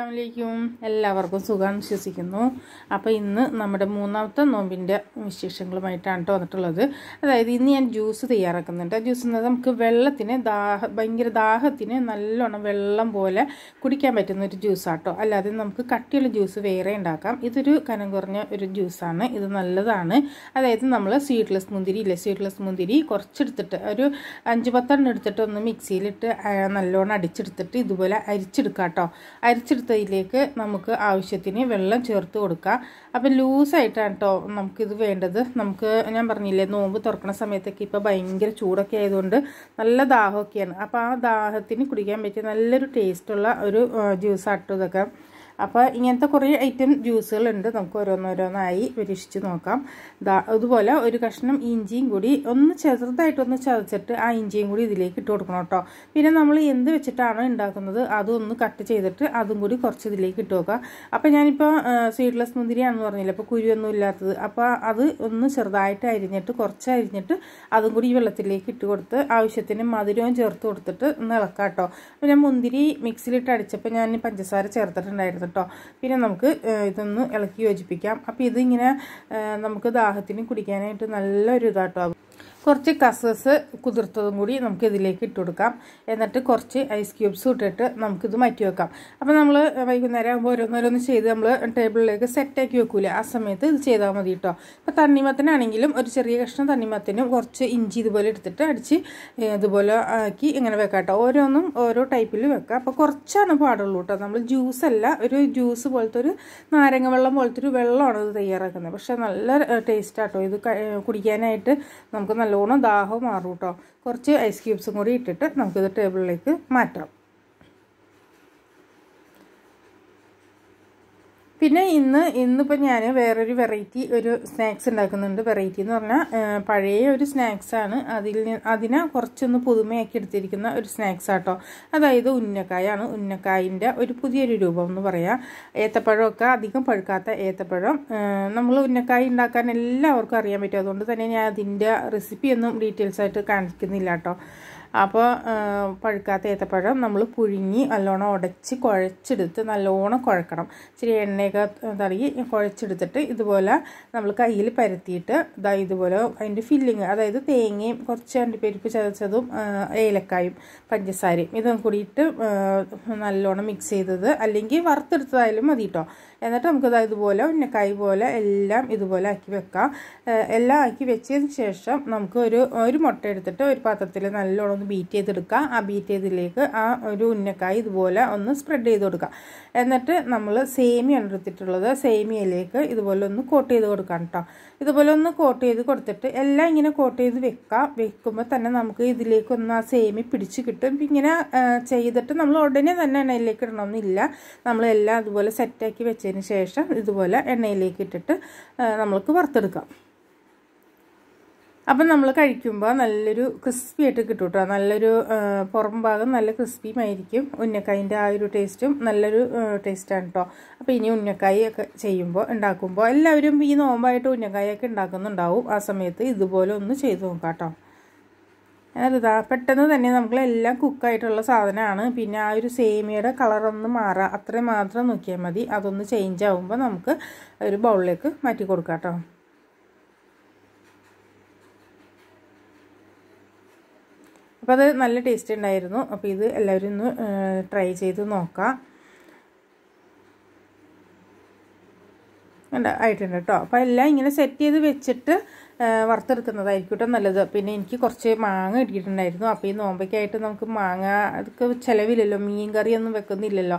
അസ്സാമലൈക്കും എല്ലാവർക്കും സുഖം വിശ്വസിക്കുന്നു അപ്പോൾ ഇന്ന് നമ്മുടെ മൂന്നാമത്തെ നോമ്പിൻ്റെ വിശേഷങ്ങളുമായിട്ടാണ് കേട്ടോ വന്നിട്ടുള്ളത് അതായത് ഇന്ന് ഞാൻ ജ്യൂസ് തയ്യാറാക്കുന്നുണ്ട് ജ്യൂസ് എന്നത് നമുക്ക് വെള്ളത്തിന് ദാഹ ഭയങ്കര ദാഹത്തിന് നല്ലോണം വെള്ളം പോലെ കുടിക്കാൻ പറ്റുന്ന ഒരു ജ്യൂസാട്ടോ അല്ലാതെ നമുക്ക് കട്ടിയുള്ള ജ്യൂസ് വേറെ ഉണ്ടാക്കാം ഇതൊരു കനം കുറഞ്ഞ ഒരു ജ്യൂസാണ് ഇത് നല്ലതാണ് അതായത് നമ്മൾ സ്വീറ്റ്ലെസ് മുന്തിരി ഇല്ലേ സ്വീറ്റ്ലെസ് മുന്തിരി കുറച്ചെടുത്തിട്ട് ഒരു അഞ്ച് പത്തെണ്ണം എടുത്തിട്ട് ഒന്ന് മിക്സിയിലിട്ട് നല്ലോണം അടിച്ചെടുത്തിട്ട് ഇതുപോലെ അരിച്ചെടുക്കാം കേട്ടോ അരിച്ചെടുത്ത് തൈയിലേക്ക് നമുക്ക് ആവശ്യത്തിന് വെള്ളം ചേർത്ത് കൊടുക്കാം അപ്പം ലൂസായിട്ടാണ് കേട്ടോ നമുക്കിത് വേണ്ടത് നമുക്ക് ഞാൻ പറഞ്ഞില്ലേ നോമ്പ് തുറക്കുന്ന സമയത്തൊക്കെ ഇപ്പോൾ ഭയങ്കര ചൂടൊക്കെ ആയതുകൊണ്ട് നല്ല ദാഹമൊക്കെയാണ് അപ്പോൾ ആ ദാഹത്തിന് കുടിക്കാൻ പറ്റിയ നല്ലൊരു ടേസ്റ്റുള്ള ഒരു ജ്യൂസ് ആട്ടോ ഇതൊക്കെ അപ്പോൾ ഇങ്ങനത്തെ കുറേ ഐറ്റം ജ്യൂസുകളുണ്ട് നമുക്ക് ഓരോന്നോരോന്നായി പരീക്ഷിച്ച് നോക്കാം അതുപോലെ ഒരു കഷ്ണം ഇഞ്ചിയും കൂടി ഒന്ന് ചെറുതായിട്ടൊന്ന് ചതച്ചിട്ട് ആ ഇഞ്ചിയും കൂടി ഇതിലേക്ക് ഇട്ട് കൊടുക്കണം കേട്ടോ പിന്നെ നമ്മൾ എന്ത് വെച്ചിട്ടാണോ ഉണ്ടാക്കുന്നത് അതൊന്ന് കട്ട് ചെയ്തിട്ട് അതും കൂടി കുറച്ച് ഇതിലേക്ക് ഇട്ട് നോക്കുക അപ്പോൾ ഞാനിപ്പോൾ സീഡ്ലെസ് മുന്തിരിയാണെന്ന് പറഞ്ഞില്ല അപ്പോൾ കുരുവൊന്നും ഇല്ലാത്തത് അപ്പോൾ അത് ഒന്ന് ചെറുതായിട്ട് അരിഞ്ഞിട്ട് കുറച്ച് അരിഞ്ഞിട്ട് അതും കൂടി ഈ വെള്ളത്തിലേക്ക് ഇട്ട് കൊടുത്ത് ആവശ്യത്തിന് മധുരവും ചേർത്ത് കൊടുത്തിട്ട് ഒന്ന് ഇളക്കാം കേട്ടോ അപ്പോൾ ഞാൻ മുന്തിരി മിക്സിയിലിട്ട് അടിച്ചപ്പോൾ ഞാൻ പഞ്ചസാര ചേർത്തിട്ടുണ്ടായിരുന്നു കേട്ടോ പിന്നെ നമുക്ക് ഇതൊന്ന് ഇളക്കി യോജിപ്പിക്കാം അപ്പോൾ ഇതിങ്ങനെ നമുക്ക് ദാഹത്തിന് കുടിക്കാനായിട്ട് നല്ലൊരു ഇതാട്ടോ കുറച്ച് കസസ് കുതിർത്തതും കൂടി നമുക്ക് ഇതിലേക്ക് ഇട്ട് കൊടുക്കാം എന്നിട്ട് കുറച്ച് ഐസ് ക്യൂബ്സ് ഇട്ടിട്ട് നമുക്കിത് മാറ്റി വെക്കാം അപ്പോൾ നമ്മൾ വൈകുന്നേരം ആകുമ്പോൾ ഓരോന്നോരോന്ന് ചെയ്ത് നമ്മൾ ടേബിളിലേക്ക് സെറ്റാക്കി വെക്കൂല ആ സമയത്ത് ഇത് ചെയ്താൽ മതി കേട്ടോ അപ്പോൾ തണ്ണിമത്തനാണെങ്കിലും ഒരു ചെറിയ കഷ്ണം തണ്ണിമത്തനും കുറച്ച് ഇഞ്ചി ഇതുപോലെ എടുത്തിട്ട് അടിച്ച് ഇതുപോലെ ആക്കി ഇങ്ങനെ വെക്കാം കേട്ടോ ഓരോന്നും ഓരോ ടൈപ്പിൽ വെക്കാം അപ്പോൾ കുറച്ചാണ് പാടുള്ളൂ കേട്ടോ നമ്മൾ ജ്യൂസ് അല്ല ഒരു ജ്യൂസ് പോലത്തെ ഒരു നാരങ്ങ വെള്ളം പോലത്തെ ഒരു വെള്ളമാണ് ഇത് തയ്യാറാക്കുന്നത് പക്ഷേ നല്ല ടേസ്റ്റാട്ടോ ഇത് കുടിക്കാനായിട്ട് നമുക്ക് നല്ല നല്ലോണം ദാഹവും മാറും കേട്ടോ കുറച്ച് ഐസ് ക്യൂബ്സും കൂടി ഇട്ടിട്ട് നമുക്കിത് ടേബിളിലേക്ക് മാറ്റാം പിന്നെ ഇന്ന് ഇന്നിപ്പോൾ ഞാൻ വേറൊരു വെറൈറ്റി ഒരു സ്നാക്സ് ഉണ്ടാക്കുന്നുണ്ട് വെറൈറ്റി എന്ന് പറഞ്ഞാൽ പഴയ ഒരു സ്നാക്സാണ് അതിൽ അതിനെ കുറച്ചൊന്ന് പുതുമയാക്കി എടുത്തിരിക്കുന്ന ഒരു സ്നാക്സ് ആട്ടോ അതായത് ഉന്നക്കായാണ് ഉന്നക്കായിൻ്റെ ഒരു പുതിയൊരു രൂപം എന്ന് പറയാം ഏത്തപ്പഴമൊക്കെ അധികം പഴുക്കാത്ത ഏത്തപ്പഴം നമ്മൾ ഉന്നക്കായ ഉണ്ടാക്കാൻ എല്ലാവർക്കും അറിയാൻ പറ്റും അതുകൊണ്ട് തന്നെ ഞാൻ അതിൻ്റെ റെസിപ്പിയൊന്നും ഡീറ്റെയിൽസ് ആയിട്ട് കാണിക്കുന്നില്ല കേട്ടോ അപ്പോൾ പഴുക്കാത്ത ഏത്തപ്പഴം നമ്മൾ പുഴുങ്ങി നല്ലോണം ഉടച്ച് കുഴച്ചെടുത്ത് നല്ലോണം കുഴക്കണം ഇച്ചിരി എണ്ണയൊക്കെ തടകി കുഴച്ചെടുത്തിട്ട് ഇതുപോലെ നമ്മൾ കയ്യിൽ പരത്തിയിട്ട് ഇതാ ഇതുപോലെ അതിൻ്റെ ഫില്ലിങ് അതായത് തേങ്ങയും കുറച്ച് പെരുപ്പ് ചതച്ചതും ഏലക്കായും പഞ്ചസാരയും ഇതും കൂടിയിട്ട് നല്ലോണം മിക്സ് ചെയ്തത് അല്ലെങ്കിൽ വറുത്തെടുത്തതായാലും മതി കേട്ടോ എന്നിട്ട് നമുക്കിത് ഇതുപോലെ ഉന്നക്കായ് പോലെ എല്ലാം ഇതുപോലെ ആക്കി വെക്കാം എല്ലാം ആക്കി വെച്ചതിന് ശേഷം നമുക്ക് ഒരു ഒരു മുട്ട എടുത്തിട്ട് ഒരു പാത്രത്തിൽ നല്ലോണം ഒന്ന് ബീറ്റ് ചെയ്തെടുക്കുക ആ ബീറ്റ് ചെയ്തതിലേക്ക് ആ ഒരു ഉന്നക്കായി ഇതുപോലെ ഒന്ന് സ്പ്രെഡ് ചെയ്ത് കൊടുക്കുക എന്നിട്ട് നമ്മൾ സേമിയാണ് എടുത്തിട്ടുള്ളത് സേമിയയിലേക്ക് ഇതുപോലെ ഒന്ന് കോട്ട് ചെയ്ത് കൊടുക്കാം കേട്ടോ ഇതുപോലെ ഒന്ന് കോട്ട് ചെയ്ത് കൊടുത്തിട്ട് എല്ലാം ഇങ്ങനെ കോട്ട് ചെയ്ത് വെക്കുക വെക്കുമ്പോൾ തന്നെ നമുക്ക് ഇതിലേക്കൊന്ന് ആ സേമി പിടിച്ച് കിട്ടും ഇങ്ങനെ ചെയ്തിട്ട് നമ്മൾ ഉടനെ തന്നെ എണ്ണയിലേക്ക് ഇടണമെന്നില്ല നമ്മളെല്ലാം അതുപോലെ സെറ്റാക്കി വെച്ചതിന് ശേഷം ഇതുപോലെ എണ്ണയിലേക്ക് ഇട്ടിട്ട് നമ്മൾക്ക് വറുത്തെടുക്കാം അപ്പം നമ്മൾ കഴിക്കുമ്പോൾ നല്ലൊരു ക്രിസ്പി ആയിട്ട് കിട്ടും കേട്ടോ നല്ലൊരു പുറം ഭാഗം നല്ല ആയിരിക്കും ഉന്നക്കായിൻ്റെ ആ ഒരു ടേസ്റ്റും നല്ലൊരു ടേസ്റ്റാണ് കേട്ടോ അപ്പോൾ ഇനി ഉന്നക്കായി ഒക്കെ ചെയ്യുമ്പോൾ ഉണ്ടാക്കുമ്പോൾ എല്ലാവരും ഈ നോമ്പായിട്ട് ഉന്നക്കായൊക്കെ ഉണ്ടാക്കുന്നുണ്ടാവും ആ സമയത്ത് ഇതുപോലെ ഒന്ന് ചെയ്ത് നോക്കാം കേട്ടോ അതാ പെട്ടെന്ന് തന്നെ നമുക്കെല്ലാം കുക്കായിട്ടുള്ള സാധനമാണ് പിന്നെ ആ ഒരു സേമിയയുടെ കളറൊന്ന് മാറാം അത്രയും മാത്രം നോക്കിയാൽ മതി അതൊന്ന് ചേഞ്ച് ആകുമ്പോൾ നമുക്ക് ഒരു ബൗളിലേക്ക് മാറ്റി കൊടുക്കാം കേട്ടോ അപ്പോൾ അത് നല്ല ടേസ്റ്റ് ഉണ്ടായിരുന്നു അപ്പോൾ ഇത് എല്ലാവരും ഒന്ന് ട്രൈ ചെയ്ത് നോക്കാം ഉണ്ട് ആയിട്ടുണ്ട് കേട്ടോ അപ്പോൾ എല്ലാം ഇങ്ങനെ സെറ്റ് ചെയ്ത് വെച്ചിട്ട് വറുത്തെടുക്കുന്നതായിരിക്കും കേട്ടോ നല്ലത് പിന്നെ എനിക്ക് കുറച്ച് മാങ്ങ കിട്ടിയിട്ടുണ്ടായിരുന്നു അപ്പോൾ ഈ നോമ്പയ്ക്കായിട്ട് നമുക്ക് മാങ്ങ അതൊക്കെ ചിലവില്ലല്ലോ മീൻ കറിയൊന്നും വെക്കുന്നില്ലല്ലോ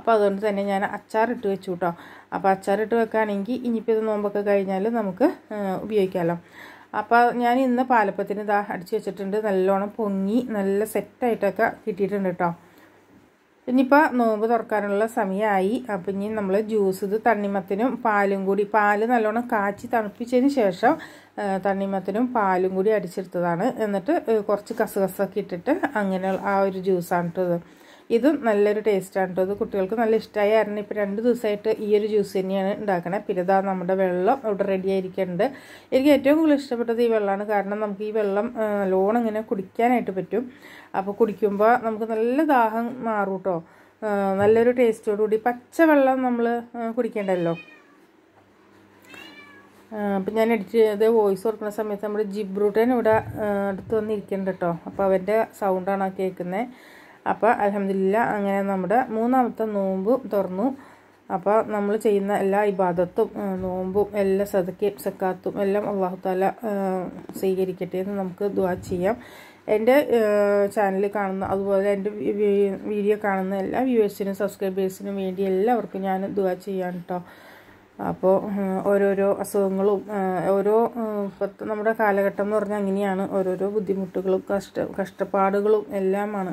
അപ്പോൾ അതുകൊണ്ട് തന്നെ ഞാൻ അച്ചാറിട്ട് വെച്ചു കേട്ടോ അപ്പോൾ അച്ചാറിട്ട് വെക്കുകയാണെങ്കിൽ ഇനിയിപ്പോൾ ഇത് നോമ്പൊക്കെ കഴിഞ്ഞാൽ നമുക്ക് ഉപയോഗിക്കാമല്ലോ അപ്പോൾ ഞാൻ ഇന്ന് പാലപ്പത്തിന് ഇതാ അടിച്ച് വെച്ചിട്ടുണ്ട് നല്ലോണം പൊങ്ങി നല്ല സെറ്റായിട്ടൊക്കെ കിട്ടിയിട്ടുണ്ട് കേട്ടോ ഇനിയിപ്പോൾ നോമ്പ് തുറക്കാനുള്ള സമയമായി അപ്പം ഇനി നമ്മൾ ജ്യൂസ് ഇത് തണ്ണിമത്തിനും പാലും കൂടി പാല് നല്ലോണം കാച്ചി തണുപ്പിച്ചതിന് ശേഷം തണ്ണിമത്തിനും പാലും കൂടി അടിച്ചെടുത്തതാണ് എന്നിട്ട് കുറച്ച് കസകസൊക്കെ ഇട്ടിട്ട് അങ്ങനെ ആ ഒരു ജ്യൂസാണ് കേട്ടത് ഇതും നല്ലൊരു ടേസ്റ്റാണ് കേട്ടോ ഇത് കുട്ടികൾക്ക് നല്ല ഇഷ്ടമായി കാരണം ഇപ്പോൾ രണ്ട് ദിവസമായിട്ട് ഈ ഒരു ജ്യൂസ് തന്നെയാണ് ഉണ്ടാക്കണേ പിരിതാ നമ്മുടെ വെള്ളം ഇവിടെ റെഡി ആയിരിക്കുന്നുണ്ട് എനിക്ക് ഏറ്റവും കൂടുതൽ ഇഷ്ടപ്പെട്ടത് ഈ വെള്ളമാണ് കാരണം നമുക്ക് ഈ വെള്ളം നല്ലോണം ഇങ്ങനെ കുടിക്കാനായിട്ട് പറ്റും അപ്പോൾ കുടിക്കുമ്പോൾ നമുക്ക് നല്ല ദാഹം മാറും കേട്ടോ നല്ലൊരു ടേസ്റ്റോടുകൂടി പച്ചവെള്ളം നമ്മൾ കുടിക്കേണ്ടല്ലോ അപ്പം ഞാൻ എഡിറ്റ് ചെയ്ത് വോയിസ് കൊടുക്കുന്ന സമയത്ത് നമ്മുടെ ജിബ്രൂട്ടൻ ഇവിടെ അടുത്ത് വന്നിരിക്കുന്നുണ്ട് കേട്ടോ അപ്പോൾ അവൻ്റെ സൗണ്ടാണ് ആ കേൾക്കുന്നത് അപ്പോൾ അലഹമില്ല അങ്ങനെ നമ്മുടെ മൂന്നാമത്തെ നോമ്പും തുറന്നു അപ്പോൾ നമ്മൾ ചെയ്യുന്ന എല്ലാ ഇബാദത്തും നോമ്പും എല്ലാ സദക്കയും സക്കാത്തും എല്ലാം അള്ളാഹു താല സ്വീകരിക്കട്ടെ എന്ന് നമുക്ക് ദുവാ ചെയ്യാം എൻ്റെ ചാനൽ കാണുന്ന അതുപോലെ എൻ്റെ വീഡിയോ കാണുന്ന എല്ലാ വ്യൂവേഴ്സിനും സബ്സ്ക്രൈബേഴ്സിനും വേണ്ടി എല്ലാവർക്കും ഞാൻ ദുവാ ചെയ്യാം കേട്ടോ അപ്പോൾ ഓരോരോ അസുഖങ്ങളും ഓരോ ഇപ്പോഴത്തെ നമ്മുടെ കാലഘട്ടം എന്ന് പറഞ്ഞാൽ അങ്ങനെയാണ് ഓരോരോ ബുദ്ധിമുട്ടുകളും കഷ്ട കഷ്ടപ്പാടുകളും എല്ലാമാണ്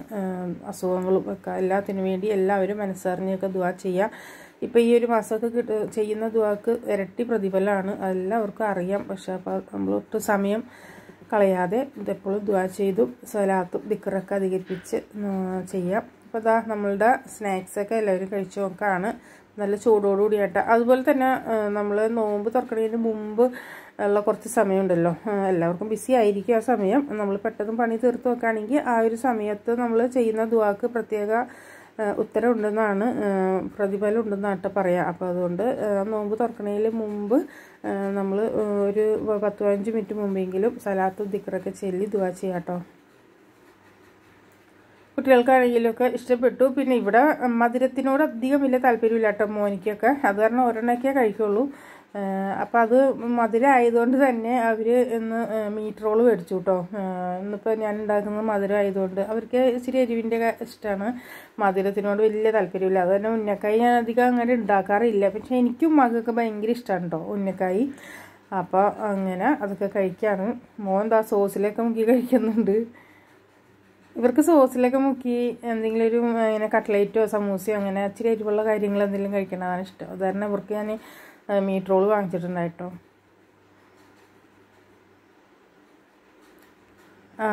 അസുഖങ്ങളും ഒക്കെ എല്ലാത്തിനു വേണ്ടി എല്ലാവരും മനസ്സറിഞ്ഞൊക്കെ ദുവാ ചെയ്യാം ഇപ്പോൾ ഈ ഒരു മാസമൊക്കെ കിട്ട ചെയ്യുന്ന ദുവാക്ക് ഇരട്ടി പ്രതിഫലമാണ് അതെല്ലാവർക്കും അറിയാം പക്ഷേ അപ്പോൾ നമ്മൾ ഒട്ടും സമയം കളയാതെ ഇതെപ്പോഴും ദുവാ ചെയ്തും സ്വലാത്തും ദിക്കറൊക്കെ അധികരിപ്പിച്ച് ചെയ്യാം അപ്പോൾ ഇതാ നമ്മളുടെ സ്നാക്സൊക്കെ എല്ലാവരും കഴിച്ച് നോക്കാണ് നല്ല ചൂടോടുകൂടി ആട്ടെ അതുപോലെ തന്നെ നമ്മൾ നോമ്പ് തുറക്കുന്നതിന് മുമ്പ് ഉള്ള കുറച്ച് സമയമുണ്ടല്ലോ എല്ലാവർക്കും ബിസി ആയിരിക്കും ആ സമയം നമ്മൾ പെട്ടെന്ന് പണി തീർത്ത് വെക്കുകയാണെങ്കിൽ ആ ഒരു സമയത്ത് നമ്മൾ ചെയ്യുന്ന ദുവാക്ക് പ്രത്യേക ഉത്തരമുണ്ടെന്നാണ് പ്രതിഫലം ഉണ്ടെന്നാട്ട് പറയാം അപ്പോൾ അതുകൊണ്ട് നോമ്പ് തുറക്കുന്നതിന് മുമ്പ് നമ്മൾ ഒരു പത്ത് പതിനഞ്ച് മിനിറ്റ് മുമ്പെങ്കിലും സലാത്തും ദിക്കറൊക്കെ ചെല്ലി ദുവാ ചെയ്യാം കേട്ടോ കുട്ടികൾക്കാണെങ്കിലൊക്കെ ഇഷ്ടപ്പെട്ടു പിന്നെ ഇവിടെ മധുരത്തിനോട് അധികം വലിയ താല്പര്യമില്ല കേട്ടോ മോനിക്കൊക്കെ അത് കാരണം ഒരെണ്ണമൊക്കെ കഴിക്കുള്ളൂ അപ്പോൾ അത് മധുരം ആയതുകൊണ്ട് തന്നെ അവർ ഇന്ന് മീറ്റ് റോള് മേടിച്ചു കേട്ടോ ഇന്നിപ്പോൾ ഞാൻ ഉണ്ടാക്കുന്നത് മധുരം ആയതുകൊണ്ട് അവർക്ക് ഇച്ചിരി എരിവിൻ്റെ ഇഷ്ടമാണ് മധുരത്തിനോട് വലിയ താല്പര്യമില്ല അത് തന്നെ ഉന്നക്കായി ഞാൻ അധികം അങ്ങനെ ഉണ്ടാക്കാറില്ല പക്ഷേ എനിക്കും മകൾക്ക് ഭയങ്കര ഇഷ്ടമാണ് കേട്ടോ ഉന്നക്കായി അപ്പോൾ അങ്ങനെ അതൊക്കെ കഴിക്കാണ് മോൻ എന്താ സോസിലൊക്കെ മുക്കി കഴിക്കുന്നുണ്ട് ഇവർക്ക് സോസിലൊക്കെ മുക്കി എന്തെങ്കിലും ഒരു ഇങ്ങനെ കട്ട്ലേറ്റോ സമൂസയോ അങ്ങനെ ഇച്ചിരി എരിവുള്ള കാര്യങ്ങൾ എന്തെങ്കിലും കഴിക്കേണ്ടതാണ് ഇഷ്ടം അതുകാരണം ഇവർക്ക് ഞാൻ മീറ്റ് റോൾ വാങ്ങിച്ചിട്ടുണ്ടായിട്ടോ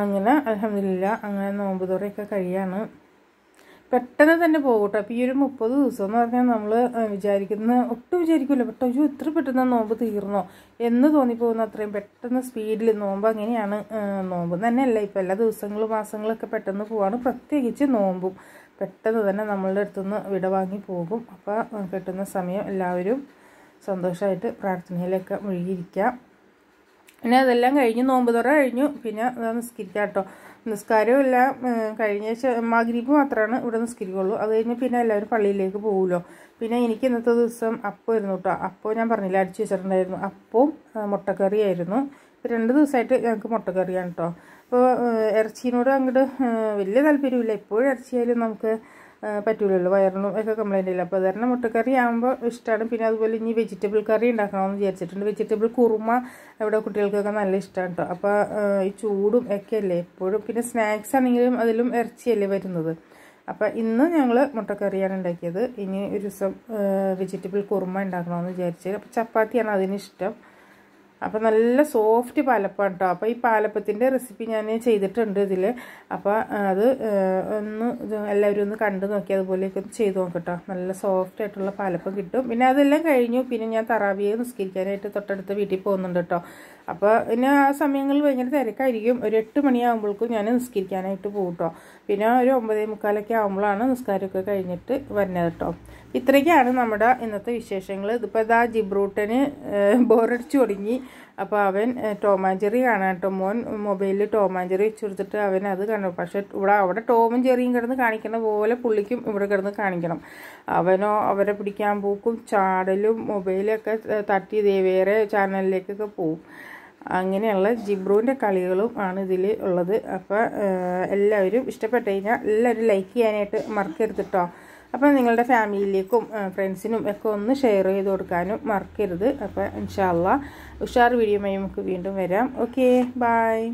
അങ്ങനെ അലഹമില്ല അങ്ങനെ നോമ്പ് തുറയൊക്കെ കഴിയാണ് പെട്ടെന്ന് തന്നെ പോകട്ടെ കേട്ടോ അപ്പോൾ ഈ ഒരു മുപ്പത് ദിവസം എന്ന് പറഞ്ഞാൽ നമ്മൾ വിചാരിക്കുന്ന ഒട്ടും വിചാരിക്കില്ല പെട്ടെന്ന് ഒരു ഇത്ര പെട്ടെന്ന് നോമ്പ് തീർന്നോ എന്ന് തോന്നിപ്പോകുന്ന അത്രയും പെട്ടെന്ന് സ്പീഡിൽ നോമ്പ് അങ്ങനെയാണ് നോമ്പ് തന്നെയല്ല ഇപ്പോൾ എല്ലാ ദിവസങ്ങളും മാസങ്ങളൊക്കെ പെട്ടെന്ന് പോവാണ് പ്രത്യേകിച്ച് നോമ്പും പെട്ടെന്ന് തന്നെ നമ്മളുടെ അടുത്തുനിന്ന് വിട വാങ്ങി പോകും അപ്പോൾ കിട്ടുന്ന സമയം എല്ലാവരും സന്തോഷമായിട്ട് പ്രാർത്ഥനയിലൊക്കെ മുഴുകിയിരിക്കാം പിന്നെ അതെല്ലാം കഴിഞ്ഞ് നോമ്പ് തുറ കഴിഞ്ഞു പിന്നെ നിസ്കരിക്കാം കേട്ടോ നിസ്കാരമില്ല കഴിഞ്ഞ മഗ്രീബ് മാത്രമാണ് ഇവിടെ നിസ്കരിക്കുള്ളൂ അത് കഴിഞ്ഞ് പിന്നെ എല്ലാവരും പള്ളിയിലേക്ക് പോകുമല്ലോ പിന്നെ എനിക്ക് ഇന്നത്തെ ദിവസം അപ്പം ഇരുന്നു കേട്ടോ അപ്പോൾ ഞാൻ പറഞ്ഞില്ല അടിച്ചു വെച്ചിട്ടുണ്ടായിരുന്നു അപ്പവും മുട്ടക്കറി ആയിരുന്നു രണ്ട് ദിവസമായിട്ട് ഞങ്ങൾക്ക് മുട്ടക്കറിയാണ് കേട്ടോ അപ്പോൾ ഇറച്ചിനോട് അങ്ങോട്ട് വലിയ താല്പര്യമില്ല എപ്പോഴും ഇറച്ചിയായാലും നമുക്ക് പറ്റൂലല്ലോ വയറിനും ഒക്കെ കംപ്ലൈൻ്റ് ഇല്ല അപ്പോൾ അതുകാരണം മുട്ടക്കറി ആകുമ്പോൾ ഇഷ്ടമാണ് പിന്നെ അതുപോലെ ഇനി വെജിറ്റബിൾ കറി ഉണ്ടാക്കണമെന്ന് വിചാരിച്ചിട്ടുണ്ട് വെജിറ്റബിൾ കുറുമ ഇവിടെ കുട്ടികൾക്കൊക്കെ നല്ല ഇഷ്ടമാണ് കേട്ടോ അപ്പോൾ ഈ ചൂടും ഒക്കെ അല്ലേ എപ്പോഴും പിന്നെ സ്നാക്സ് ആണെങ്കിലും അതിലും ഇറച്ചിയല്ലേ വരുന്നത് അപ്പോൾ ഇന്ന് ഞങ്ങൾ മുട്ടക്കറിയാണ് ഉണ്ടാക്കിയത് ഇനി ഒരു ദിവസം വെജിറ്റബിൾ കുറുമ ഉണ്ടാക്കണമെന്ന് വിചാരിച്ചത് അപ്പോൾ ചപ്പാത്തിയാണ് അതിനിഷ്ടം അപ്പോൾ നല്ല സോഫ്റ്റ് പാലപ്പാണ് കേട്ടോ അപ്പോൾ ഈ പാലപ്പത്തിൻ്റെ റെസിപ്പി ഞാൻ ചെയ്തിട്ടുണ്ട് ഇതിൽ അപ്പോൾ അത് ഒന്ന് എല്ലാവരും ഒന്ന് കണ്ടു നോക്കി അതുപോലെയൊക്കെ ഒന്ന് ചെയ്ത് നോക്കട്ടോ നല്ല സോഫ്റ്റ് ആയിട്ടുള്ള പാലപ്പം കിട്ടും പിന്നെ അതെല്ലാം കഴിഞ്ഞു പിന്നെ ഞാൻ തറാവിയെ നിസ്കരിക്കാനായിട്ട് തൊട്ടടുത്ത വീട്ടിൽ പോകുന്നുണ്ട് കേട്ടോ അപ്പോൾ പിന്നെ ആ സമയങ്ങളിൽ ഭയങ്കര തിരക്കായിരിക്കും ഒരു എട്ട് മണിയാകുമ്പോഴേക്കും ഞാൻ നിസ്കരിക്കാനായിട്ട് പോകും കേട്ടോ പിന്നെ ഒരു ഒമ്പതേ മുക്കാലൊക്കെ ആകുമ്പോഴാണ് നിസ്കാരമൊക്കെ കഴിഞ്ഞിട്ട് വരുന്നത് കേട്ടോ ഇത്രയ്ക്കാണ് നമ്മുടെ ഇന്നത്തെ വിശേഷങ്ങൾ ഇതിപ്പോൾ ഇതാ ജിബ്രൂട്ടന് ബോറടിച്ചു തുടങ്ങി അപ്പോൾ അവൻ ടോമാഞ്ചെറി കാണാൻ കേട്ടോ മോൻ മൊബൈലിൽ ടോമാഞ്ചെറി വെച്ച് കൊടുത്തിട്ട് അവൻ അത് കണ്ടു പക്ഷെ ഇവിടെ അവിടെ ടോമും ചെറിയും കിടന്ന് കാണിക്കുന്ന പോലെ പുള്ളിക്കും ഇവിടെ കിടന്ന് കാണിക്കണം അവനോ അവരെ പിടിക്കാൻ പോക്കും ചാടലും മൊബൈലൊക്കെ തട്ടി വേറെ ചാനലിലേക്കൊക്കെ പോവും അങ്ങനെയുള്ള ജിബ്രുവിൻ്റെ കളികളും ആണ് ഇതിൽ ഉള്ളത് അപ്പോൾ എല്ലാവരും ഇഷ്ടപ്പെട്ട് കഴിഞ്ഞാൽ എല്ലാവരും ലൈക്ക് ചെയ്യാനായിട്ട് മറക്കരുത് കേട്ടോ അപ്പോൾ നിങ്ങളുടെ ഫാമിലിയിലേക്കും ഫ്രണ്ട്സിനും ഒക്കെ ഒന്ന് ഷെയർ ചെയ്ത് കൊടുക്കാനും മറക്കരുത് അപ്പോൾ ഇൻഷാല്ല ഉഷാർ വീഡിയോമായി നമുക്ക് വീണ്ടും വരാം ഓക്കെ ബായ്